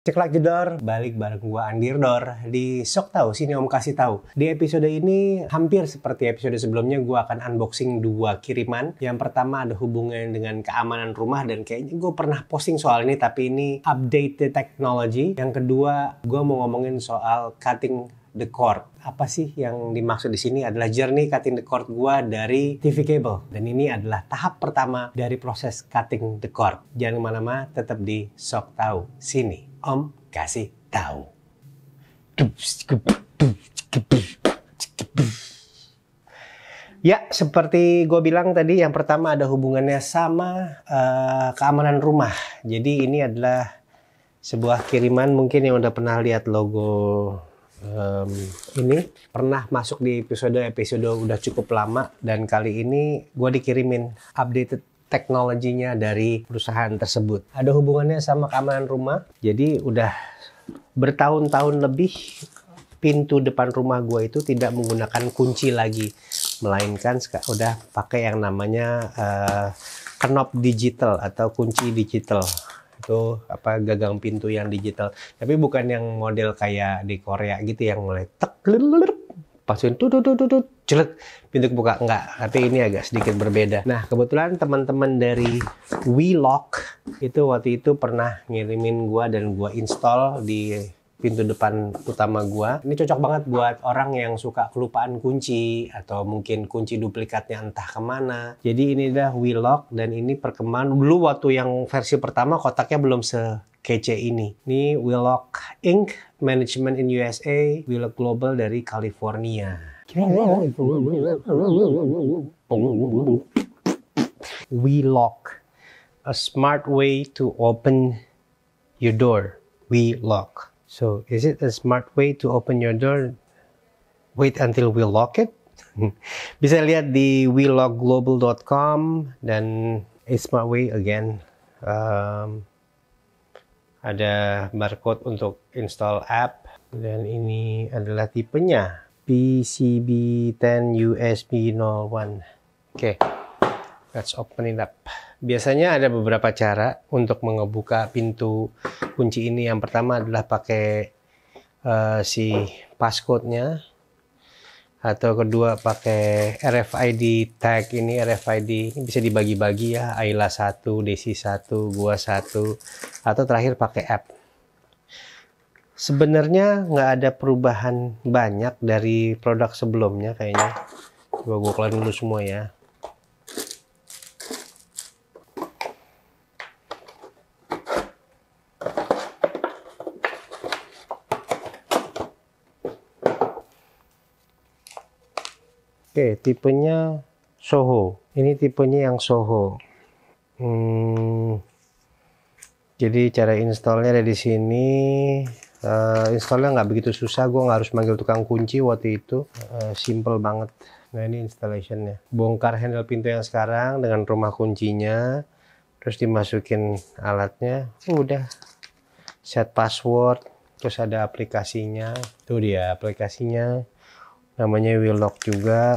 Ceklak jedor, balik bareng gua Andir Dor di Sok Tahu sini Om kasih tahu. Di episode ini hampir seperti episode sebelumnya gua akan unboxing dua kiriman. Yang pertama ada hubungan dengan keamanan rumah dan kayaknya gue pernah posting soal ini tapi ini update technology. Yang kedua gua mau ngomongin soal cutting the cord. Apa sih yang dimaksud di sini adalah journey cutting the cord gua dari TV cable. Dan ini adalah tahap pertama dari proses cutting the cord. Jangan kemana-mana, tetap di Sok Tahu sini. Om kasih tahu. Ya, seperti gue bilang tadi, yang pertama ada hubungannya sama uh, keamanan rumah. Jadi ini adalah sebuah kiriman mungkin yang udah pernah lihat logo um, ini pernah masuk di episode episode udah cukup lama dan kali ini gue dikirimin updated teknologinya dari perusahaan tersebut. Ada hubungannya sama keamanan rumah. Jadi udah bertahun-tahun lebih pintu depan rumah gue itu tidak menggunakan kunci lagi, melainkan udah pakai yang namanya uh, kenop digital atau kunci digital itu apa gagang pintu yang digital tapi bukan yang model kayak di Korea gitu yang mulai tek pasuin tuh tuh tuh tuh tuh, jelek pintu kebuka enggak tapi ini agak sedikit berbeda nah kebetulan teman-teman dari WeLock itu waktu itu pernah ngirimin gua dan gua install di pintu depan utama gua. Ini cocok banget buat orang yang suka kelupaan kunci atau mungkin kunci duplikatnya entah kemana. Jadi ini dah WeLock dan ini perkembangan dulu waktu yang versi pertama kotaknya belum se kece ini. Ini WeLock Ink. Management in USA, Willow Global dari California. WeLock, a smart way to open your door. WeLock. So, is it a smart way to open your door? Wait until we lock it. Bisa lihat di welockglobal.com dan a smart way again. Um, ada barcode untuk install app dan ini adalah tipenya PCB10 USB 01 oke okay. let's open it up biasanya ada beberapa cara untuk mengebuka pintu kunci ini yang pertama adalah pakai uh, si passcode nya atau kedua pakai RFID tag ini RFID ini bisa dibagi-bagi ya Ayla 1, Desi 1, gua 1 atau terakhir pakai app sebenarnya nggak ada perubahan banyak dari produk sebelumnya kayaknya gua gue keluar dulu semua ya Oke, tipenya Soho. Ini tipenya yang Soho. Hmm, jadi cara installnya ada di sini. Uh, installnya nggak begitu susah, gue nggak harus manggil tukang kunci waktu itu. Uh, simple banget. Nah ini installationnya. Bongkar handle pintu yang sekarang dengan rumah kuncinya. Terus dimasukin alatnya. udah. Set password. Terus ada aplikasinya. Tuh dia aplikasinya namanya lock juga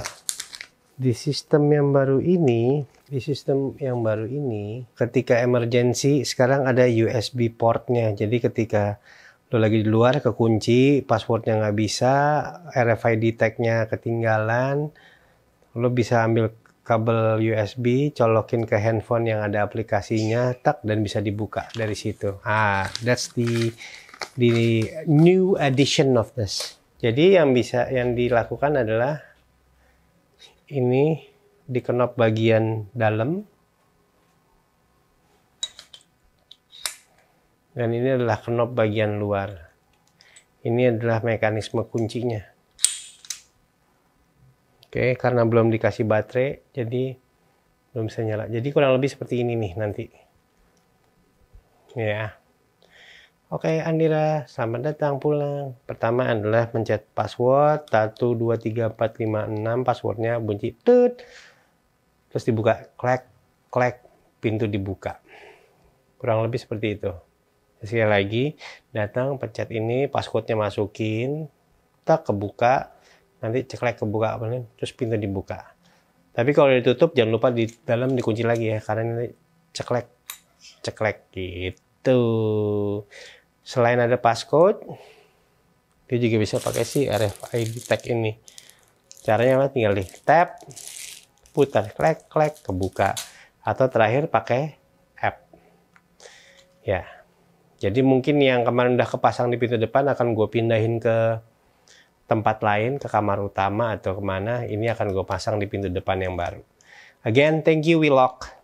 di sistem yang baru ini di sistem yang baru ini ketika emergency sekarang ada USB portnya jadi ketika lo lagi di luar kekunci passwordnya nggak bisa RFID tagnya ketinggalan lo bisa ambil kabel USB colokin ke handphone yang ada aplikasinya tak dan bisa dibuka dari situ ah that's the the new edition of this jadi yang bisa yang dilakukan adalah ini dikenop bagian dalam dan ini adalah kenop bagian luar. Ini adalah mekanisme kuncinya. Oke, karena belum dikasih baterai, jadi belum bisa nyala. Jadi kurang lebih seperti ini nih nanti. Ya. Oke Andira, selamat datang pulang. Pertama adalah mencet password 123456 passwordnya bunyi tut. Terus dibuka, klik, klik, pintu dibuka. Kurang lebih seperti itu. Sekali lagi, datang pencet ini, passwordnya masukin, tak kebuka, nanti ceklek kebuka apa nih, terus pintu dibuka. Tapi kalau ditutup jangan lupa di dalam dikunci lagi ya, karena ini ceklek, ceklek gitu. Selain ada passcode, dia juga bisa pakai si RFID tag ini. Caranya apa tinggal di tap, putar, klik klik kebuka. Atau terakhir pakai app. Ya, jadi mungkin yang kemarin udah kepasang di pintu depan akan gue pindahin ke tempat lain, ke kamar utama atau kemana. Ini akan gue pasang di pintu depan yang baru. Again, thank you, Willock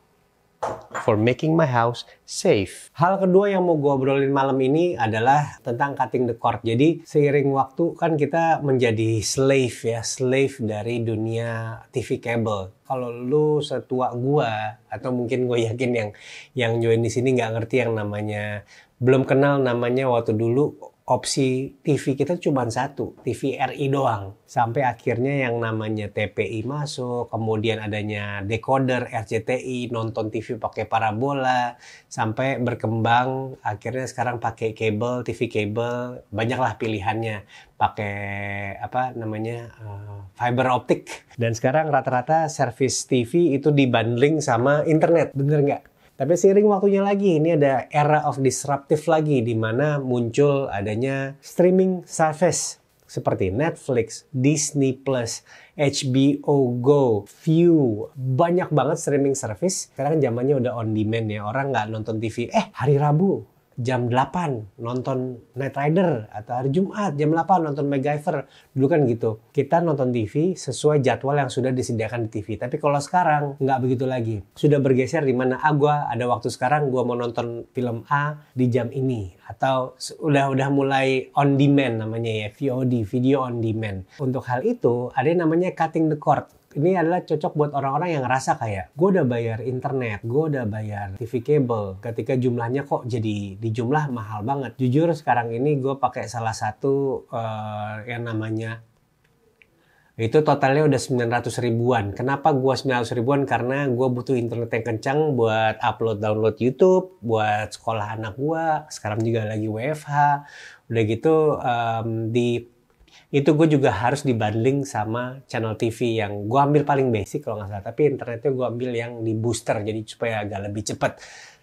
for making my house safe. Hal kedua yang mau gue obrolin malam ini adalah tentang cutting the cord. Jadi seiring waktu kan kita menjadi slave ya, slave dari dunia TV cable. Kalau lu setua gue atau mungkin gue yakin yang yang join di sini nggak ngerti yang namanya belum kenal namanya waktu dulu opsi TV kita cuma satu, TV RI doang. Sampai akhirnya yang namanya TPI masuk, kemudian adanya decoder RCTI, nonton TV pakai parabola, sampai berkembang akhirnya sekarang pakai kabel, TV kabel, banyaklah pilihannya. Pakai apa namanya uh, fiber optik. Dan sekarang rata-rata service TV itu dibanding sama internet, bener nggak? Tapi seiring waktunya lagi, ini ada era of disruptive lagi, di mana muncul adanya streaming service seperti Netflix, Disney+, Plus, HBO Go, View, banyak banget streaming service. Sekarang kan zamannya udah on demand ya, orang nggak nonton TV, eh hari Rabu jam 8 nonton Night Rider atau hari Jumat jam 8 nonton MacGyver dulu kan gitu kita nonton TV sesuai jadwal yang sudah disediakan di TV tapi kalau sekarang nggak begitu lagi sudah bergeser di mana ah gua ada waktu sekarang gua mau nonton film A di jam ini atau udah udah mulai on demand namanya ya VOD video on demand untuk hal itu ada yang namanya cutting the cord ini adalah cocok buat orang-orang yang ngerasa kayak, gue udah bayar internet, gue udah bayar TV cable, ketika jumlahnya kok jadi di jumlah mahal banget. Jujur sekarang ini gue pakai salah satu uh, yang namanya itu totalnya udah 900 ribuan. Kenapa gua 900 ribuan? Karena gue butuh internet yang kencang buat upload download YouTube, buat sekolah anak gue. sekarang juga lagi WFH. Udah gitu um, di itu gue juga harus dibanding sama channel TV yang gue ambil paling basic kalau nggak salah. Tapi internetnya gue ambil yang di booster jadi supaya agak lebih cepat.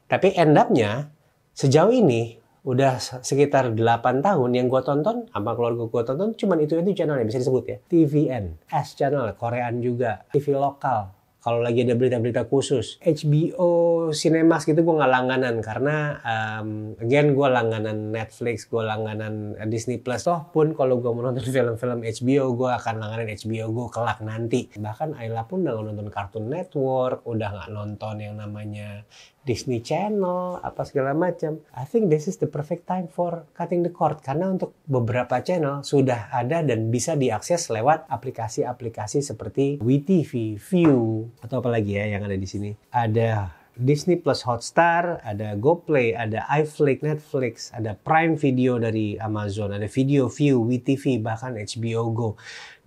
Tapi end up-nya sejauh ini udah sekitar 8 tahun yang gue tonton sama keluarga gue tonton cuman itu itu channel yang bisa disebut ya TVN S channel Korean juga TV lokal kalau lagi ada berita-berita khusus. HBO, Cinemas gitu gue nggak langganan karena um, again gue langganan Netflix, gue langganan Disney Plus. Toh pun kalau gue mau nonton film-film HBO, gue akan langganan HBO gue kelak nanti. Bahkan Ayla pun udah nonton Cartoon Network, udah nggak nonton yang namanya Disney Channel apa segala macam. I think this is the perfect time for cutting the cord karena untuk beberapa channel sudah ada dan bisa diakses lewat aplikasi-aplikasi seperti WeTV, View atau apa lagi ya yang ada di sini. Ada Disney Plus Hotstar, ada GoPlay, ada iFlix, Netflix, ada Prime Video dari Amazon, ada Video View, WeTV, bahkan HBO Go.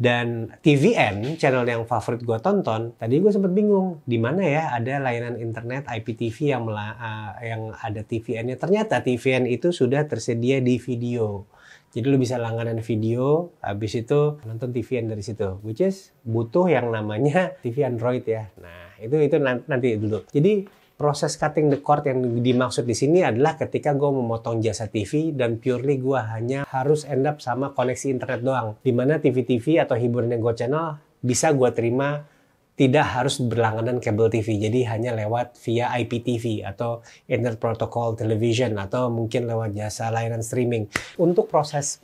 Dan TVN, channel yang favorit gue tonton, tadi gue sempat bingung, di mana ya ada layanan internet IPTV yang, eh, yang ada TVN-nya. Ternyata TVN itu sudah tersedia di video. Jadi lu bisa langganan video, habis itu nonton TVN dari situ. Which is butuh yang namanya TV Android ya. Nah, itu itu nanti dulu. Jadi proses cutting the cord yang dimaksud di sini adalah ketika gue memotong jasa TV dan purely gue hanya harus end up sama koneksi internet doang. Dimana TV-TV atau hiburan yang gue channel bisa gue terima tidak harus berlangganan kabel TV, jadi hanya lewat via IPTV atau Internet Protocol Television atau mungkin lewat jasa layanan streaming. Untuk proses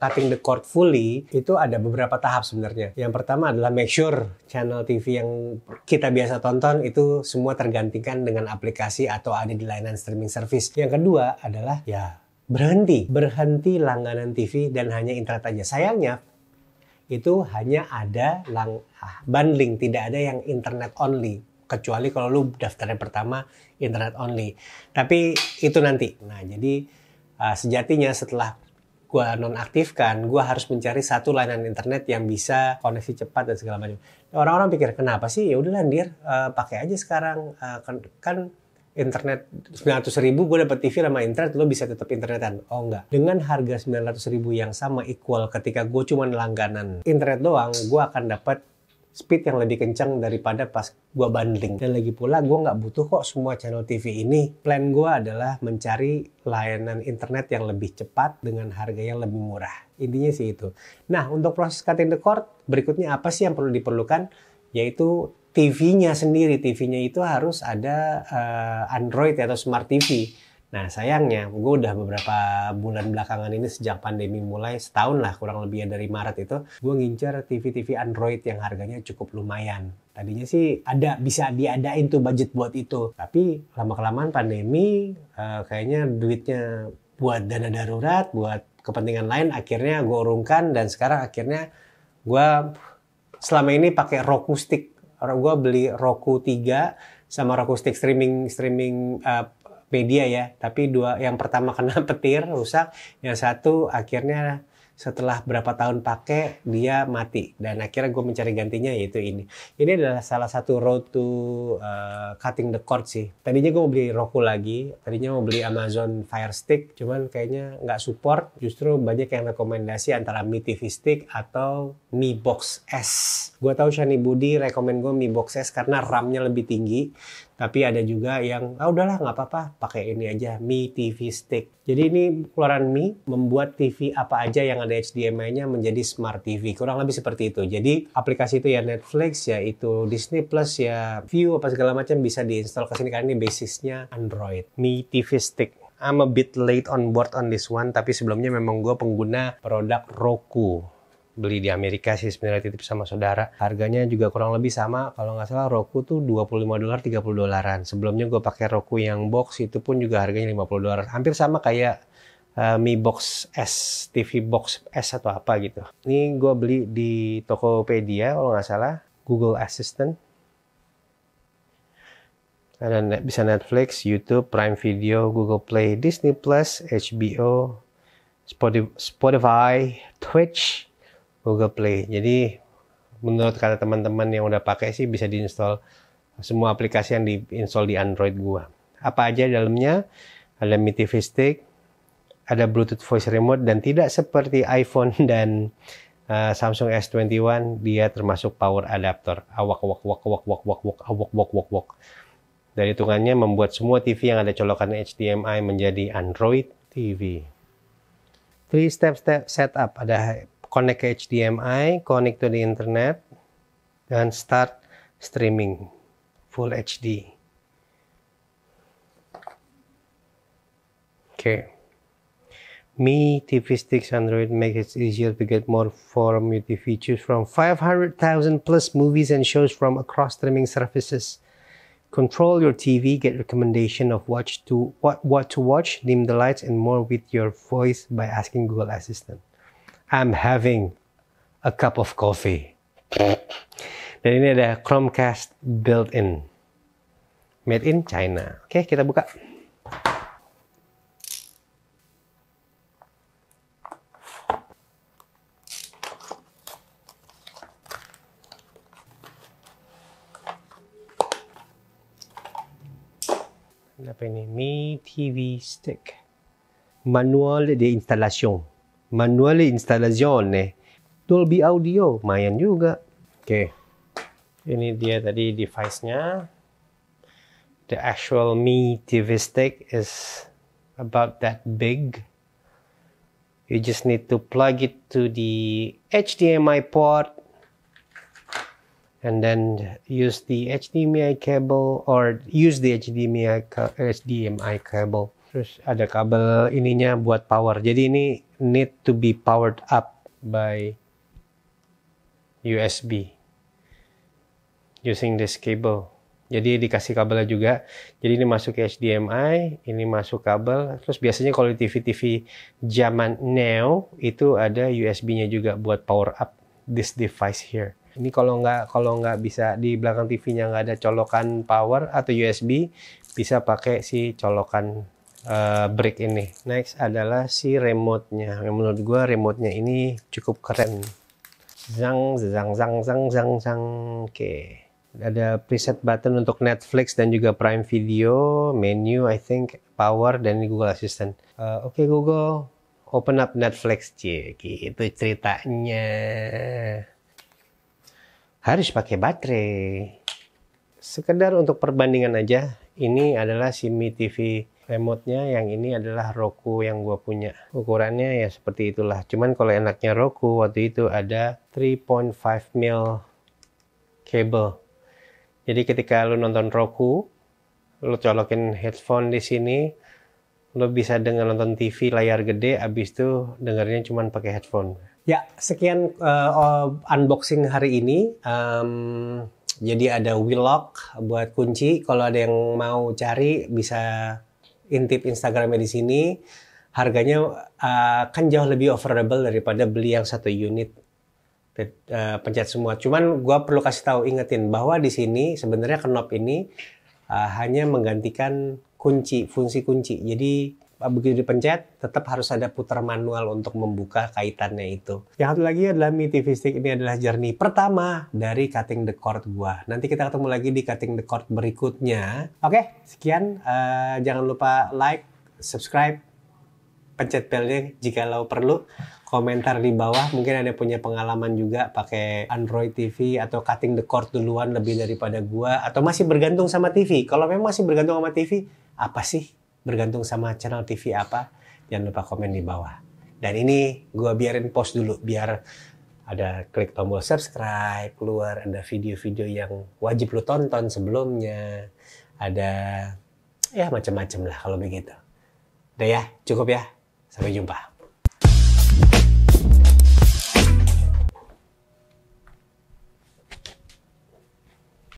cutting the cord fully itu ada beberapa tahap sebenarnya. Yang pertama adalah make sure channel TV yang kita biasa tonton itu semua tergantikan dengan aplikasi atau ada di layanan streaming service. Yang kedua adalah ya berhenti, berhenti langganan TV dan hanya internet aja. Sayangnya itu hanya ada lang bundling, tidak ada yang internet only. Kecuali kalau lu daftarnya pertama internet only. Tapi itu nanti. Nah, jadi uh, sejatinya setelah gue nonaktifkan, gue harus mencari satu layanan internet yang bisa koneksi cepat dan segala macam. Orang-orang pikir kenapa sih? Ya udah landir, uh, eh, pakai aja sekarang. Uh, kan, kan internet 900 ribu, gue dapat TV sama internet, lo bisa tetap internetan. Oh enggak. Dengan harga 900 ribu yang sama equal ketika gue cuman langganan internet doang, gue akan dapat speed yang lebih kencang daripada pas gue bundling. Dan lagi pula gue nggak butuh kok semua channel TV ini. Plan gue adalah mencari layanan internet yang lebih cepat dengan harga yang lebih murah. Intinya sih itu. Nah untuk proses cutting the cord berikutnya apa sih yang perlu diperlukan? Yaitu TV-nya sendiri, TV-nya itu harus ada uh, Android atau smart TV. Nah sayangnya, gue udah beberapa bulan belakangan ini sejak pandemi mulai setahun lah kurang lebih ya dari Maret itu, gue ngincar TV-TV Android yang harganya cukup lumayan. Tadinya sih ada bisa diadain tuh budget buat itu, tapi lama kelamaan pandemi uh, kayaknya duitnya buat dana darurat, buat kepentingan lain akhirnya gue urungkan dan sekarang akhirnya gue selama ini pakai Roku Stick orang gue beli Roku 3 sama Roku Stick streaming streaming uh, media ya tapi dua yang pertama kena petir rusak yang satu akhirnya setelah berapa tahun pakai dia mati dan akhirnya gue mencari gantinya yaitu ini ini adalah salah satu road to uh, cutting the cord sih tadinya gue mau beli Roku lagi tadinya mau beli Amazon Fire Stick cuman kayaknya nggak support justru banyak yang rekomendasi antara Mi TV Stick atau Mi Box S gue tahu Shani Budi rekomend gue Mi Box S karena RAM-nya lebih tinggi tapi ada juga yang ah udahlah nggak apa-apa pakai ini aja Mi TV Stick jadi ini keluaran Mi membuat TV apa aja yang ada HDMI-nya menjadi smart TV kurang lebih seperti itu jadi aplikasi itu ya Netflix ya itu Disney Plus ya View apa segala macam bisa diinstal ke sini karena ini basisnya Android Mi TV Stick I'm a bit late on board on this one, tapi sebelumnya memang gue pengguna produk Roku beli di Amerika sih sebenarnya titip sama saudara. Harganya juga kurang lebih sama kalau nggak salah Roku tuh 25 dolar 30 dolaran. Sebelumnya gue pakai Roku yang box itu pun juga harganya 50 dolar. Hampir sama kayak uh, Mi Box S, TV Box S atau apa gitu. Ini gue beli di Tokopedia kalau nggak salah, Google Assistant. Ada bisa Netflix, YouTube, Prime Video, Google Play, Disney Plus, HBO, Spotify, Twitch, Google Play. Jadi menurut kata teman-teman yang udah pakai sih bisa diinstal semua aplikasi yang diinstal di Android gua. Apa aja dalamnya? Ada Mi TV Stick, ada Bluetooth Voice Remote dan tidak seperti iPhone dan uh, Samsung S21 dia termasuk power adapter. Awak wak wak wak wak wak wak awak wak wak wak. Dari hitungannya membuat semua TV yang ada colokan HDMI menjadi Android TV. Three step step setup ada connect ke HDMI, connect to the internet, and start streaming full HD. Okay. Mi TV sticks Android makes it easier to get more from multi features from 500,000 plus movies and shows from across streaming services. Control your TV, get recommendation of watch to what, what to watch, dim the lights and more with your voice by asking Google Assistant. I'm having a cup of coffee. Dan ini ada Chromecast built-in. Made in China. Oke, kita buka. apa ini Mi TV Stick manual de installation manual installazione Dolby Audio lumayan juga oke okay. ini dia tadi device-nya the actual Mi TV stick is about that big you just need to plug it to the HDMI port and then use the HDMI cable or use the HDMI HDMI cable Terus ada kabel ininya buat power. Jadi ini need to be powered up by USB using this cable. Jadi dikasih kabelnya juga. Jadi ini masuk ke HDMI, ini masuk kabel. Terus biasanya kalau TV-TV zaman now itu ada USB-nya juga buat power up this device here. Ini kalau nggak kalau nggak bisa di belakang TV-nya nggak ada colokan power atau USB, bisa pakai si colokan uh, break ini. Next adalah si remote-nya. menurut gue remote-nya ini cukup keren. Zang, zang, zang, zang, zang, zang. Oke. Okay. Ada preset button untuk Netflix dan juga Prime Video, menu, I think, power, dan Google Assistant. Uh, Oke okay, Google, open up Netflix. Cie, itu ceritanya. Harus pakai baterai. Sekedar untuk perbandingan aja, ini adalah si Mi TV remote-nya yang ini adalah Roku yang gue punya ukurannya ya seperti itulah cuman kalau enaknya Roku waktu itu ada 3.5 mil cable jadi ketika lu nonton Roku lu colokin headphone di sini lu bisa dengar nonton TV layar gede abis itu dengarnya cuma pakai headphone ya sekian uh, unboxing hari ini um, jadi ada wheel lock buat kunci kalau ada yang mau cari bisa intip Instagramnya di sini harganya uh, kan jauh lebih affordable daripada beli yang satu unit uh, pencet semua. Cuman gue perlu kasih tahu ingetin bahwa di sini sebenarnya knob ini uh, hanya menggantikan kunci fungsi kunci. Jadi begitu dipencet tetap harus ada putar manual untuk membuka kaitannya itu. Yang satu lagi adalah mitivistik ini adalah jernih pertama dari cutting the cord gua. Nanti kita ketemu lagi di cutting the cord berikutnya. Oke, sekian. Uh, jangan lupa like, subscribe, pencet belnya jika lo perlu. Komentar di bawah, mungkin ada punya pengalaman juga pakai Android TV atau cutting the cord duluan lebih daripada gua atau masih bergantung sama TV. Kalau memang masih bergantung sama TV, apa sih bergantung sama channel TV apa, jangan lupa komen di bawah. Dan ini gue biarin post dulu, biar ada klik tombol subscribe, keluar ada video-video yang wajib lu tonton sebelumnya, ada ya macam-macam lah kalau begitu. Udah ya, cukup ya. Sampai jumpa.